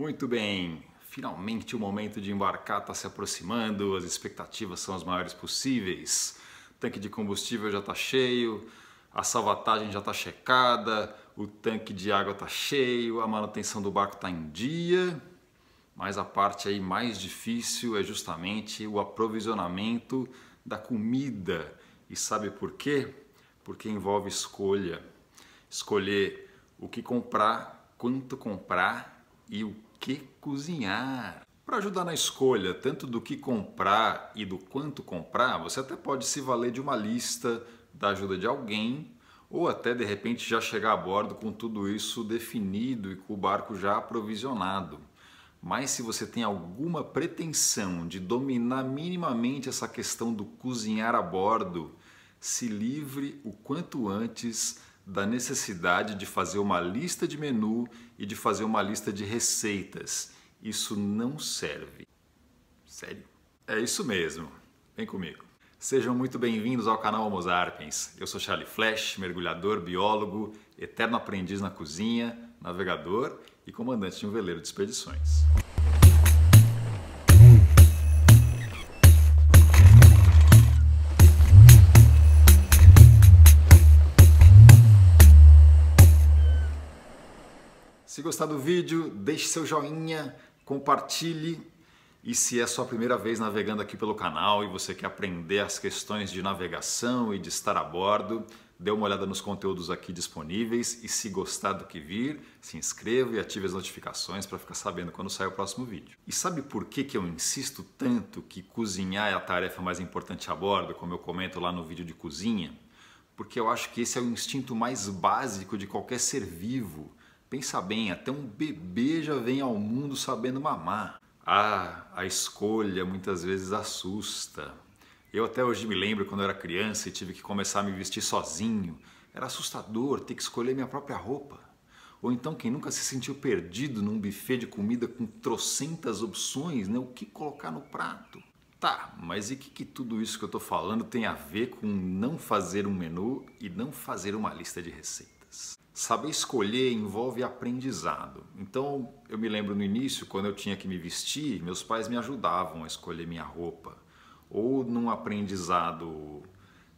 Muito bem, finalmente o momento de embarcar está se aproximando, as expectativas são as maiores possíveis. O tanque de combustível já está cheio, a salvatagem já está checada, o tanque de água está cheio, a manutenção do barco está em dia. Mas a parte aí mais difícil é justamente o aprovisionamento da comida. E sabe por quê? Porque envolve escolha. Escolher o que comprar, quanto comprar e o que cozinhar. Para ajudar na escolha tanto do que comprar e do quanto comprar, você até pode se valer de uma lista da ajuda de alguém ou até de repente já chegar a bordo com tudo isso definido e com o barco já aprovisionado. Mas se você tem alguma pretensão de dominar minimamente essa questão do cozinhar a bordo, se livre o quanto antes da necessidade de fazer uma lista de menu e de fazer uma lista de receitas. Isso não serve. Sério? É isso mesmo. Vem comigo. Sejam muito bem-vindos ao canal Homo Arpens. Eu sou Charlie Flash, mergulhador, biólogo, eterno aprendiz na cozinha, navegador e comandante de um veleiro de expedições. Se gostar do vídeo, deixe seu joinha, compartilhe. E se é sua primeira vez navegando aqui pelo canal e você quer aprender as questões de navegação e de estar a bordo, dê uma olhada nos conteúdos aqui disponíveis e se gostar do que vir, se inscreva e ative as notificações para ficar sabendo quando sai o próximo vídeo. E sabe por que, que eu insisto tanto que cozinhar é a tarefa mais importante a bordo, como eu comento lá no vídeo de cozinha? Porque eu acho que esse é o instinto mais básico de qualquer ser vivo Pensa bem, até um bebê já vem ao mundo sabendo mamar. Ah, a escolha muitas vezes assusta. Eu até hoje me lembro quando eu era criança e tive que começar a me vestir sozinho. Era assustador ter que escolher minha própria roupa. Ou então quem nunca se sentiu perdido num buffet de comida com trocentas opções, né? O que colocar no prato? Tá, mas e que, que tudo isso que eu tô falando tem a ver com não fazer um menu e não fazer uma lista de receitas? Saber escolher envolve aprendizado. Então, eu me lembro no início, quando eu tinha que me vestir, meus pais me ajudavam a escolher minha roupa. Ou num aprendizado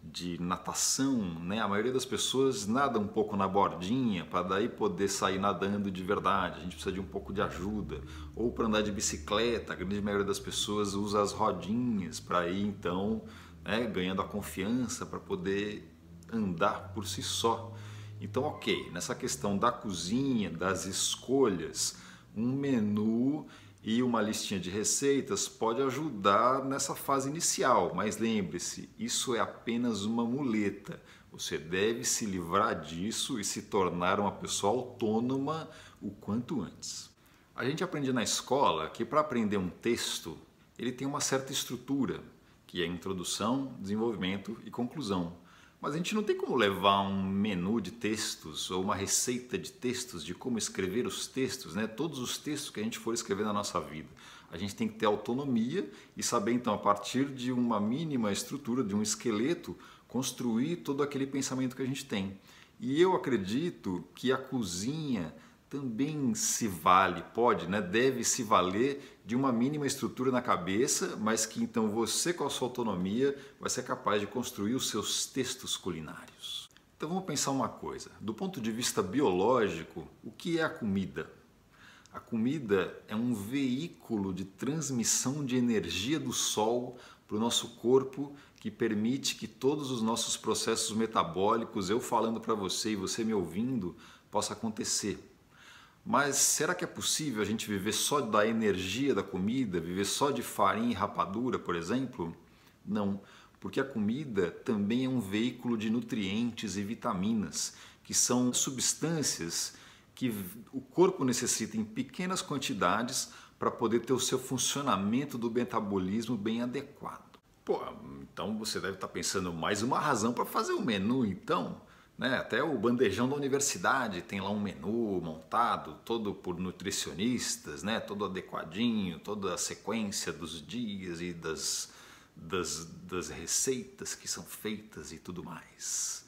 de natação, né? A maioria das pessoas nada um pouco na bordinha para daí poder sair nadando de verdade. A gente precisa de um pouco de ajuda. Ou para andar de bicicleta, a grande maioria das pessoas usa as rodinhas para ir então, né, ganhando a confiança para poder andar por si só. Então, ok, nessa questão da cozinha, das escolhas, um menu e uma listinha de receitas pode ajudar nessa fase inicial, mas lembre-se, isso é apenas uma muleta. Você deve se livrar disso e se tornar uma pessoa autônoma o quanto antes. A gente aprende na escola que para aprender um texto, ele tem uma certa estrutura, que é introdução, desenvolvimento e conclusão. Mas a gente não tem como levar um menu de textos ou uma receita de textos de como escrever os textos, né? Todos os textos que a gente for escrever na nossa vida. A gente tem que ter autonomia e saber então a partir de uma mínima estrutura, de um esqueleto, construir todo aquele pensamento que a gente tem. E eu acredito que a cozinha também se vale, pode, né? deve se valer de uma mínima estrutura na cabeça, mas que então você, com a sua autonomia, vai ser capaz de construir os seus textos culinários. Então vamos pensar uma coisa: do ponto de vista biológico, o que é a comida? A comida é um veículo de transmissão de energia do sol para o nosso corpo que permite que todos os nossos processos metabólicos, eu falando para você e você me ouvindo, possa acontecer. Mas será que é possível a gente viver só da energia da comida, viver só de farinha e rapadura, por exemplo? Não, porque a comida também é um veículo de nutrientes e vitaminas, que são substâncias que o corpo necessita em pequenas quantidades para poder ter o seu funcionamento do metabolismo bem adequado. Pô, então você deve estar pensando mais uma razão para fazer o menu, então? Né? Até o bandejão da universidade tem lá um menu montado, todo por nutricionistas, né? todo adequadinho, toda a sequência dos dias e das, das, das receitas que são feitas e tudo mais.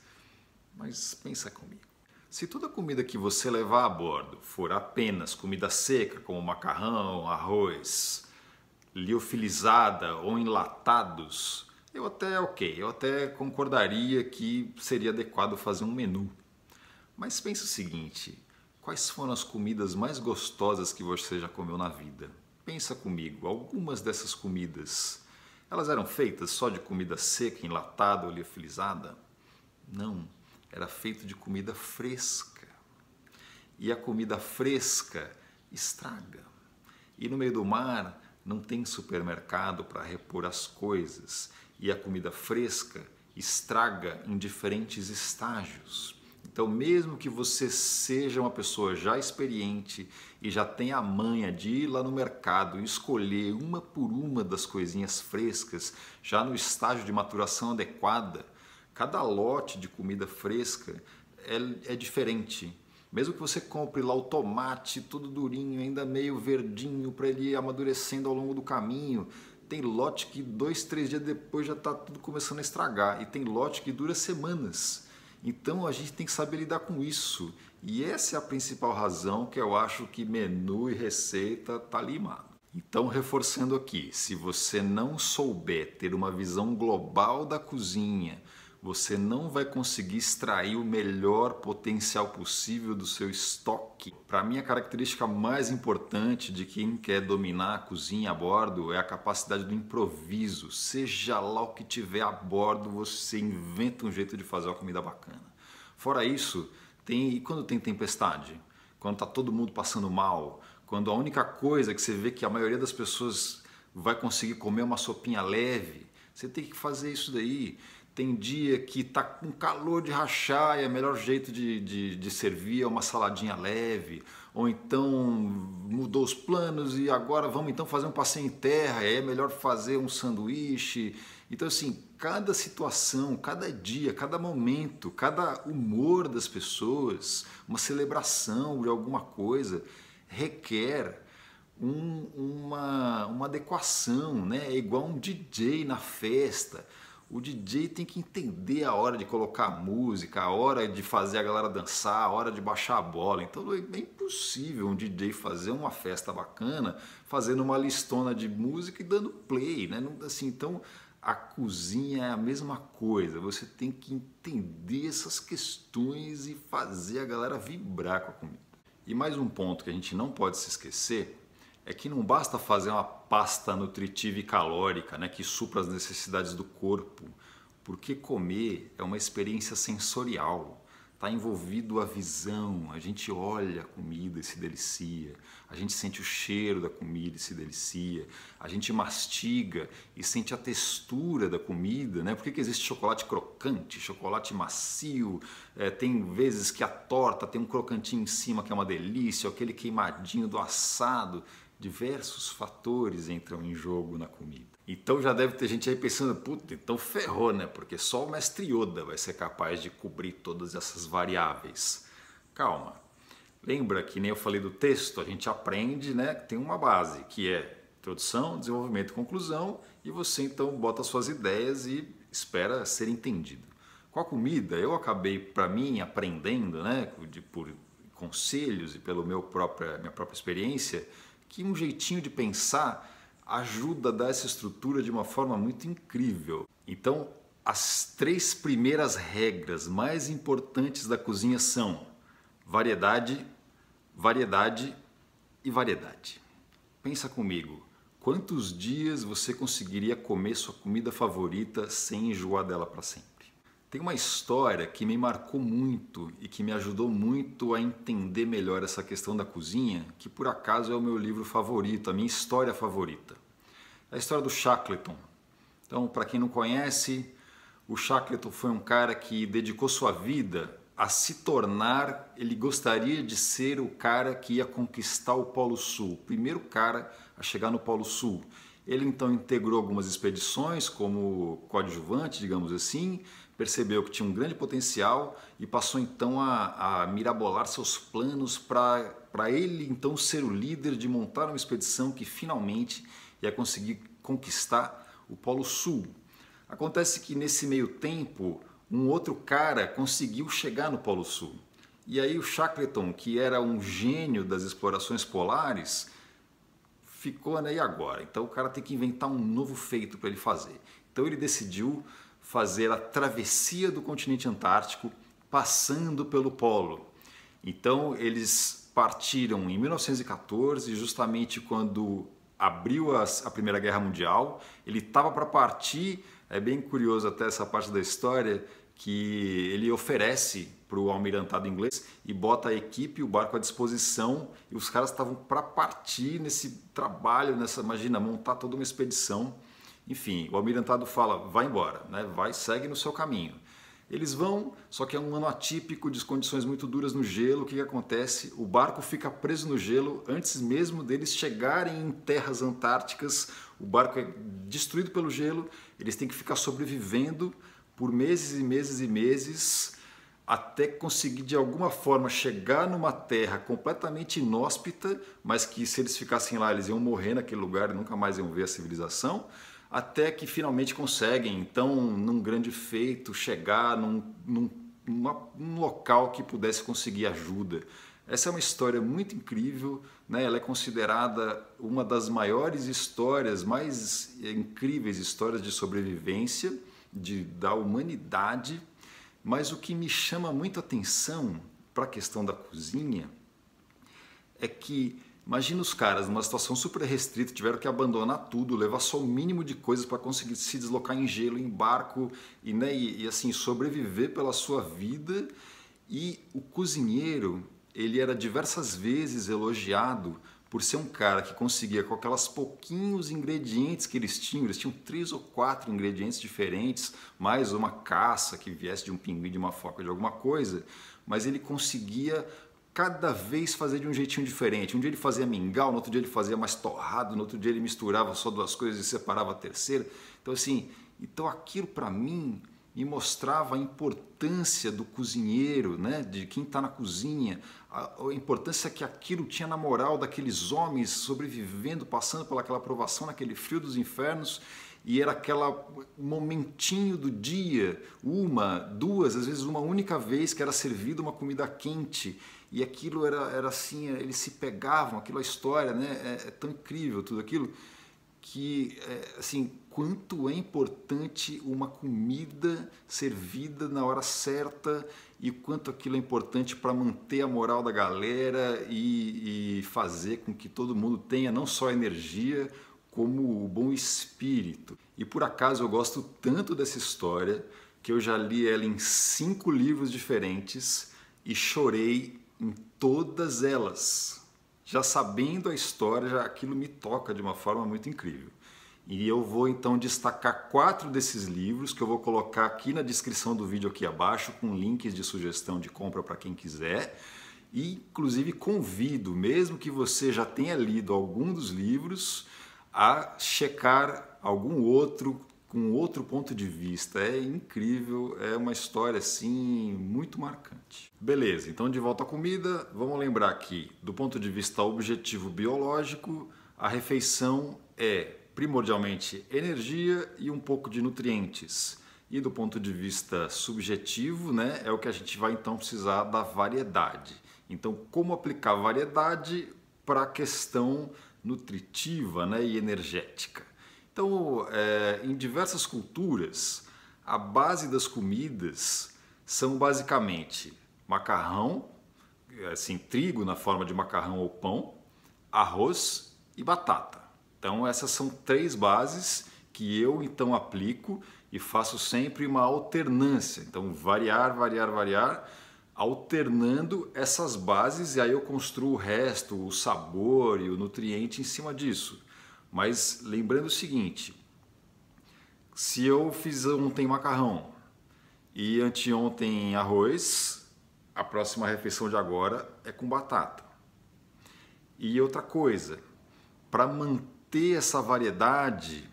Mas pensa comigo. Se toda comida que você levar a bordo for apenas comida seca, como macarrão, arroz, liofilizada ou enlatados, eu até, ok, eu até concordaria que seria adequado fazer um menu. Mas pense o seguinte, quais foram as comidas mais gostosas que você já comeu na vida? Pensa comigo, algumas dessas comidas, elas eram feitas só de comida seca, enlatada ou liofilizada? Não, era feito de comida fresca. E a comida fresca estraga. E no meio do mar não tem supermercado para repor as coisas e a comida fresca estraga em diferentes estágios. Então, mesmo que você seja uma pessoa já experiente e já tenha a manha de ir lá no mercado e escolher uma por uma das coisinhas frescas, já no estágio de maturação adequada, cada lote de comida fresca é, é diferente. Mesmo que você compre lá o tomate todo durinho, ainda meio verdinho, para ele ir amadurecendo ao longo do caminho, tem lote que dois, três dias depois já está tudo começando a estragar. E tem lote que dura semanas. Então a gente tem que saber lidar com isso. E essa é a principal razão que eu acho que menu e receita tá limado. Então, reforçando aqui, se você não souber ter uma visão global da cozinha, você não vai conseguir extrair o melhor potencial possível do seu estoque. Para mim, a característica mais importante de quem quer dominar a cozinha a bordo é a capacidade do improviso. Seja lá o que tiver a bordo, você inventa um jeito de fazer uma comida bacana. Fora isso, tem e quando tem tempestade, quando tá todo mundo passando mal, quando a única coisa que você vê que a maioria das pessoas vai conseguir comer é uma sopinha leve, você tem que fazer isso daí. Tem dia que tá com calor de rachar e é o melhor jeito de, de, de, servir é uma saladinha leve. Ou então mudou os planos e agora vamos então fazer um passeio em terra, é melhor fazer um sanduíche. Então assim, cada situação, cada dia, cada momento, cada humor das pessoas, uma celebração de alguma coisa requer um, uma, uma adequação, né? É igual um DJ na festa o DJ tem que entender a hora de colocar a música, a hora de fazer a galera dançar, a hora de baixar a bola. Então é impossível um DJ fazer uma festa bacana fazendo uma listona de música e dando play, né? Assim, então a cozinha é a mesma coisa. Você tem que entender essas questões e fazer a galera vibrar com a comida. E mais um ponto que a gente não pode se esquecer é que não basta fazer uma pasta nutritiva e calórica, né, que supra as necessidades do corpo, porque comer é uma experiência sensorial. Está envolvido a visão, a gente olha a comida e se delicia, a gente sente o cheiro da comida e se delicia, a gente mastiga e sente a textura da comida, né? Por que, que existe chocolate crocante, chocolate macio? É, tem vezes que a torta tem um crocantinho em cima que é uma delícia, aquele queimadinho do assado diversos fatores entram em jogo na comida. Então já deve ter gente aí pensando, puta, então ferrou, né? Porque só o mestre Yoda vai ser capaz de cobrir todas essas variáveis. Calma. Lembra que nem eu falei do texto, a gente aprende, né? Tem uma base que é introdução, desenvolvimento, conclusão, e você então bota suas ideias e espera ser entendido. Com a comida, eu acabei para mim aprendendo, né, de, por conselhos e pelo meu própria minha própria experiência, que um jeitinho de pensar ajuda a dar essa estrutura de uma forma muito incrível. Então, as três primeiras regras mais importantes da cozinha são variedade, variedade e variedade. Pensa comigo, quantos dias você conseguiria comer sua comida favorita sem enjoar dela para sempre? Tem uma história que me marcou muito e que me ajudou muito a entender melhor essa questão da cozinha, que por acaso é o meu livro favorito, a minha história favorita. É a história do Shackleton. Então, para quem não conhece, o Shackleton foi um cara que dedicou sua vida a se tornar, ele gostaria de ser o cara que ia conquistar o Polo Sul, o primeiro cara a chegar no Polo Sul. Ele então integrou algumas expedições como coadjuvante, digamos assim, percebeu que tinha um grande potencial e passou então a, a mirabolar seus planos para ele então ser o líder de montar uma expedição que finalmente ia conseguir conquistar o Polo Sul. Acontece que nesse meio tempo, um outro cara conseguiu chegar no Polo Sul. E aí o Shackleton, que era um gênio das explorações polares, ficou né, e agora? Então o cara tem que inventar um novo feito para ele fazer. Então ele decidiu fazer a travessia do continente antártico passando pelo polo. Então eles partiram em 1914, justamente quando abriu a Primeira Guerra Mundial. Ele estava para partir, é bem curioso até essa parte da história, que ele oferece para o almirantado inglês e bota a equipe, o barco à disposição e os caras estavam para partir nesse trabalho, nessa, imagina, montar toda uma expedição. Enfim, o almirantado fala, vai embora, né? vai, segue no seu caminho. Eles vão, só que é um ano atípico de condições muito duras no gelo. O que, que acontece? O barco fica preso no gelo antes mesmo deles chegarem em terras antárticas. O barco é destruído pelo gelo. Eles têm que ficar sobrevivendo por meses e meses e meses até conseguir de alguma forma chegar numa terra completamente inóspita, mas que se eles ficassem lá eles iam morrer naquele lugar e nunca mais iam ver a civilização até que finalmente conseguem, então, num grande feito, chegar num, num, numa, num local que pudesse conseguir ajuda. Essa é uma história muito incrível, né? ela é considerada uma das maiores histórias, mais incríveis histórias de sobrevivência de, da humanidade. Mas o que me chama muito atenção para a questão da cozinha é que Imagina os caras numa situação super restrita, tiveram que abandonar tudo, levar só o mínimo de coisas para conseguir se deslocar em gelo, em barco e, né, e, e assim sobreviver pela sua vida. E o cozinheiro, ele era diversas vezes elogiado por ser um cara que conseguia com aquelas pouquinhos ingredientes que eles tinham, eles tinham três ou quatro ingredientes diferentes, mais uma caça que viesse de um pinguim, de uma foca, de alguma coisa, mas ele conseguia cada vez fazer de um jeitinho diferente. Um dia ele fazia mingau, no outro dia ele fazia mais torrado, no outro dia ele misturava só duas coisas e separava a terceira. Então assim, então aquilo para mim me mostrava a importância do cozinheiro, né, de quem está na cozinha, a, importância que aquilo tinha na moral daqueles homens sobrevivendo, passando pelaquela provação naquele frio dos infernos e era aquela momentinho do dia, uma, duas, às vezes uma única vez que era servida uma comida quente e aquilo era, era assim, eles se pegavam, aquilo a história, né? É, é tão incrível tudo aquilo que é, assim quanto é importante uma comida servida na hora certa e quanto aquilo é importante para manter a moral da galera e, e fazer com que todo mundo tenha não só energia como o bom espírito. E por acaso eu gosto tanto dessa história que eu já li ela em cinco livros diferentes e chorei em todas elas. Já sabendo a história, já aquilo me toca de uma forma muito incrível. E eu vou então destacar quatro desses livros que eu vou colocar aqui na descrição do vídeo aqui abaixo com links de sugestão de compra para quem quiser. E, inclusive convido, mesmo que você já tenha lido algum dos livros, a checar algum outro com outro ponto de vista. É incrível, é uma história assim muito marcante. Beleza, então de volta à comida, vamos lembrar aqui, do ponto de vista objetivo biológico, a refeição é primordialmente energia e um pouco de nutrientes. E do ponto de vista subjetivo, né, é o que a gente vai então precisar da variedade. Então, como aplicar variedade para a questão nutritiva né, e energética? Então, é, em diversas culturas, a base das comidas são basicamente macarrão, é, assim, trigo na forma de macarrão ou pão, arroz e batata. Então, essas são três bases que eu então aplico e faço sempre uma alternância. Então, variar, variar, variar, alternando essas bases e aí eu construo o resto, o sabor e o nutriente em cima disso. Mas lembrando o seguinte: se eu fiz ontem macarrão e anteontem arroz, a próxima refeição de agora é com batata. E outra coisa, para manter essa variedade,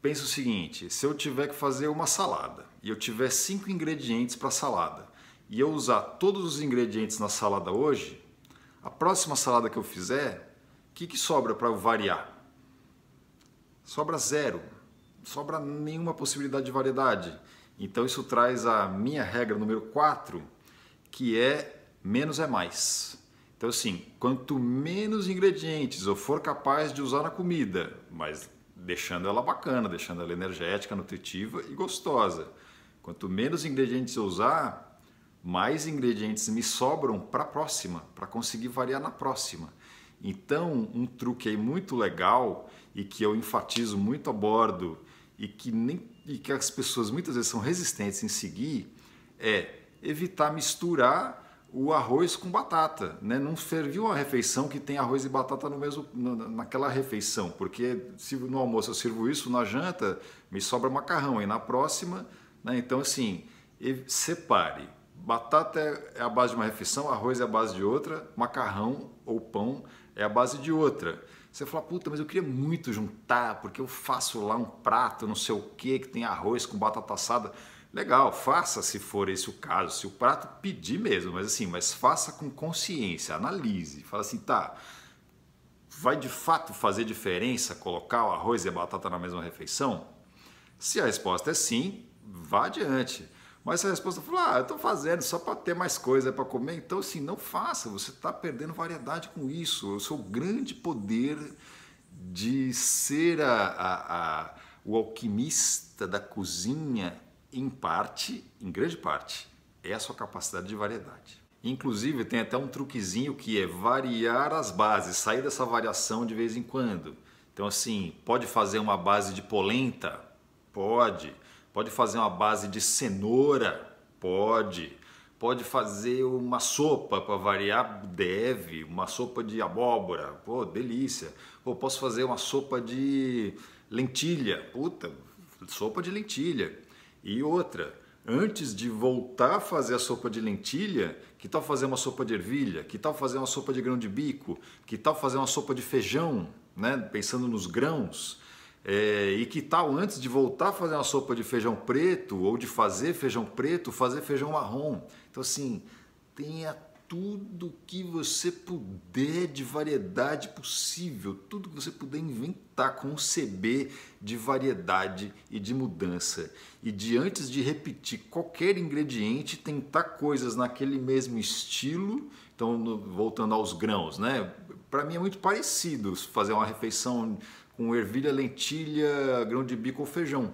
pensa o seguinte: se eu tiver que fazer uma salada e eu tiver cinco ingredientes para salada e eu usar todos os ingredientes na salada hoje, a próxima salada que eu fizer, o que, que sobra para variar? sobra zero, sobra nenhuma possibilidade de variedade. Então isso traz a minha regra número 4, que é menos é mais. Então assim, quanto menos ingredientes eu for capaz de usar na comida, mas deixando ela bacana, deixando ela energética, nutritiva e gostosa. Quanto menos ingredientes eu usar, mais ingredientes me sobram para a próxima, para conseguir variar na próxima. Então, um truque aí muito legal e que eu enfatizo muito a bordo e que, nem, e que as pessoas muitas vezes são resistentes em seguir é evitar misturar o arroz com batata, né? Não serviu uma refeição que tem arroz e batata no mesmo naquela refeição, porque se no almoço eu sirvo isso, na janta me sobra macarrão e na próxima, né? Então assim, separe. Batata é, é a base de uma refeição, arroz é a base de outra, macarrão ou pão é a base de outra. Você fala, puta, mas eu queria muito juntar, porque eu faço lá um prato, não sei o que, que tem arroz com batata assada. Legal, faça se for esse o caso, se o prato pedir mesmo, mas assim, mas faça com consciência, analise, fala assim, tá, vai de fato fazer diferença colocar o arroz e a batata na mesma refeição? Se a resposta é sim, vá adiante. Mas a resposta foi: ah, eu estou fazendo só para ter mais coisa para comer. Então, assim, não faça, você está perdendo variedade com isso. O seu grande poder de ser a, a, a, o alquimista da cozinha, em parte, em grande parte, é a sua capacidade de variedade. Inclusive, tem até um truquezinho que é variar as bases, sair dessa variação de vez em quando. Então, assim, pode fazer uma base de polenta? Pode. Pode fazer uma base de cenoura? Pode. Pode fazer uma sopa para variar? Deve. Uma sopa de abóbora? Pô, delícia. Pô, posso fazer uma sopa de lentilha? Puta, sopa de lentilha. E outra, antes de voltar a fazer a sopa de lentilha, que tal fazer uma sopa de ervilha? Que tal fazer uma sopa de grão de bico? Que tal fazer uma sopa de feijão? Né? Pensando nos grãos. É, e que tal antes de voltar a fazer uma sopa de feijão preto ou de fazer feijão preto, fazer feijão marrom? Então, assim, tenha tudo que você puder de variedade possível, tudo que você puder inventar, conceber de variedade e de mudança. E de antes de repetir qualquer ingrediente, tentar coisas naquele mesmo estilo. Então, no, voltando aos grãos, né? Para mim é muito parecido fazer uma refeição com ervilha, lentilha, grão de bico ou feijão.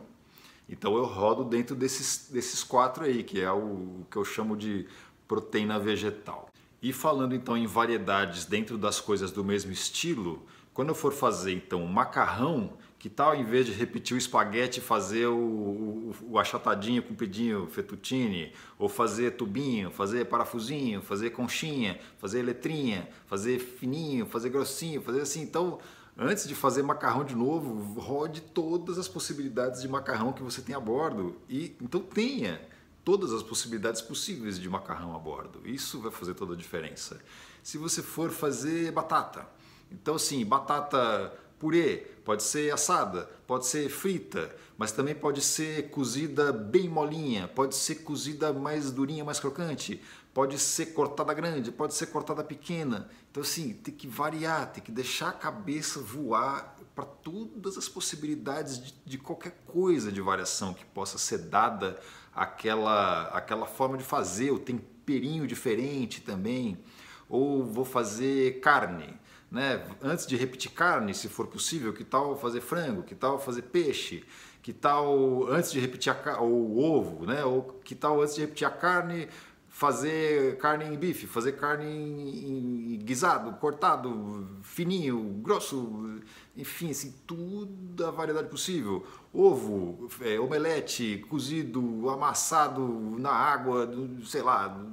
Então eu rodo dentro desses, desses quatro aí, que é o que eu chamo de proteína vegetal. E falando então em variedades dentro das coisas do mesmo estilo, quando eu for fazer então um macarrão, que tal em vez de repetir o espaguete fazer o, o, o achatadinho, compridinho, fettuccine, ou fazer tubinho, fazer parafusinho, fazer conchinha, fazer letrinha, fazer fininho, fazer grossinho, fazer assim, então Antes de fazer macarrão de novo, rode todas as possibilidades de macarrão que você tem a bordo. E então tenha todas as possibilidades possíveis de macarrão a bordo. Isso vai fazer toda a diferença. Se você for fazer batata, então assim, batata purê, pode ser assada, pode ser frita, mas também pode ser cozida bem molinha, pode ser cozida mais durinha, mais crocante, pode ser cortada grande, pode ser cortada pequena. Então, assim, tem que variar, tem que deixar a cabeça voar para todas as possibilidades de, de, qualquer coisa de variação que possa ser dada aquela àquela forma de fazer, o temperinho diferente também ou vou fazer carne. Né? Antes de repetir carne, se for possível, que tal fazer frango, que tal fazer peixe, que tal antes de repetir a, o ovo, né? Ou que tal antes de repetir a carne fazer carne em bife, fazer carne em, em guisado, cortado, fininho, grosso, enfim, assim, toda a variedade possível. Ovo, é, omelete, cozido, amassado na água, sei lá,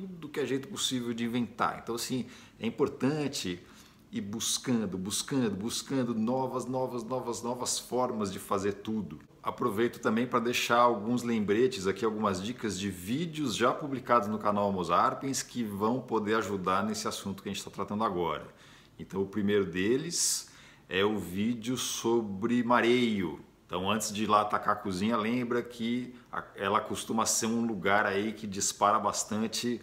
tudo que é jeito possível de inventar. Então, assim, é importante ir buscando, buscando, buscando novas, novas, novas, novas formas de fazer tudo. Aproveito também para deixar alguns lembretes aqui, algumas dicas de vídeos já publicados no canal Homo Arpens que vão poder ajudar nesse assunto que a gente está tratando agora. Então, o primeiro deles é o vídeo sobre mareio, então, antes de ir lá atacar a cozinha, lembra que ela costuma ser um lugar aí que dispara bastante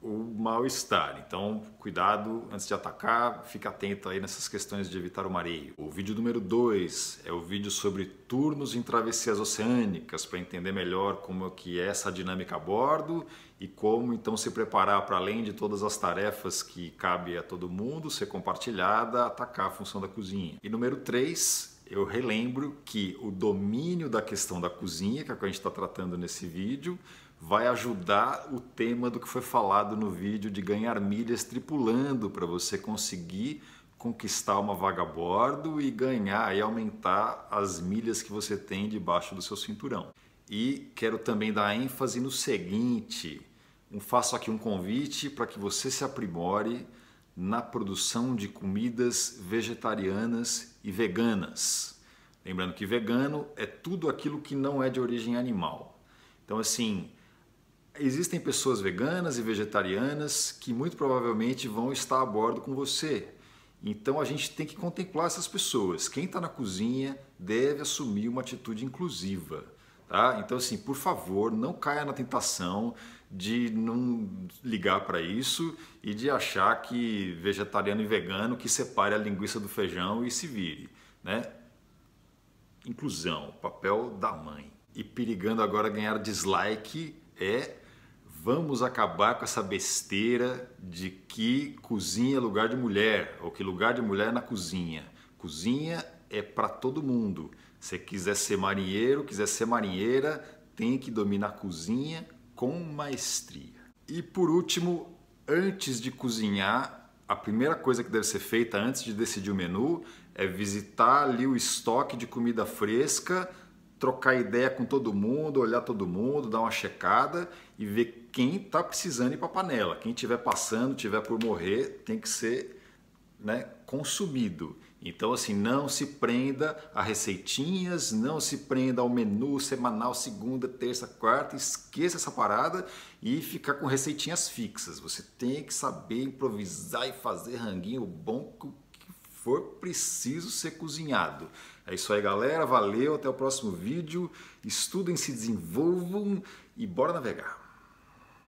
o mal-estar. Então, cuidado antes de atacar, fica atento aí nessas questões de evitar o mareio. O vídeo número 2 é o vídeo sobre turnos em travessias oceânicas, para entender melhor como é que é essa dinâmica a bordo e como então se preparar para além de todas as tarefas que cabe a todo mundo ser compartilhada, atacar a função da cozinha. E número 3 eu relembro que o domínio da questão da cozinha, que é o que a gente está tratando nesse vídeo, vai ajudar o tema do que foi falado no vídeo de ganhar milhas tripulando para você conseguir conquistar uma vaga a bordo e ganhar e aumentar as milhas que você tem debaixo do seu cinturão. E quero também dar ênfase no seguinte: faço aqui um convite para que você se aprimore na produção de comidas vegetarianas e veganas. Lembrando que vegano é tudo aquilo que não é de origem animal. Então, assim, existem pessoas veganas e vegetarianas que muito provavelmente vão estar a bordo com você. Então, a gente tem que contemplar essas pessoas. Quem está na cozinha deve assumir uma atitude inclusiva. Tá? Então, assim, por favor, não caia na tentação de não ligar para isso e de achar que vegetariano e vegano que separe a linguiça do feijão e se vire, né? Inclusão, papel da mãe. E perigando agora ganhar dislike é vamos acabar com essa besteira de que cozinha é lugar de mulher ou que lugar de mulher é na cozinha. Cozinha é para todo mundo você quiser ser marinheiro, quiser ser marinheira, tem que dominar a cozinha com maestria. E por último, antes de cozinhar, a primeira coisa que deve ser feita antes de decidir o menu é visitar ali o estoque de comida fresca, trocar ideia com todo mundo, olhar todo mundo, dar uma checada e ver quem está precisando ir para a panela. Quem estiver passando, tiver por morrer, tem que ser né, consumido. Então, assim, não se prenda a receitinhas, não se prenda ao menu semanal, segunda, terça, quarta, esqueça essa parada e ficar com receitinhas fixas. Você tem que saber improvisar e fazer ranguinho bom que for preciso ser cozinhado. É isso aí, galera. Valeu, até o próximo vídeo. Estudem, se desenvolvam e bora navegar.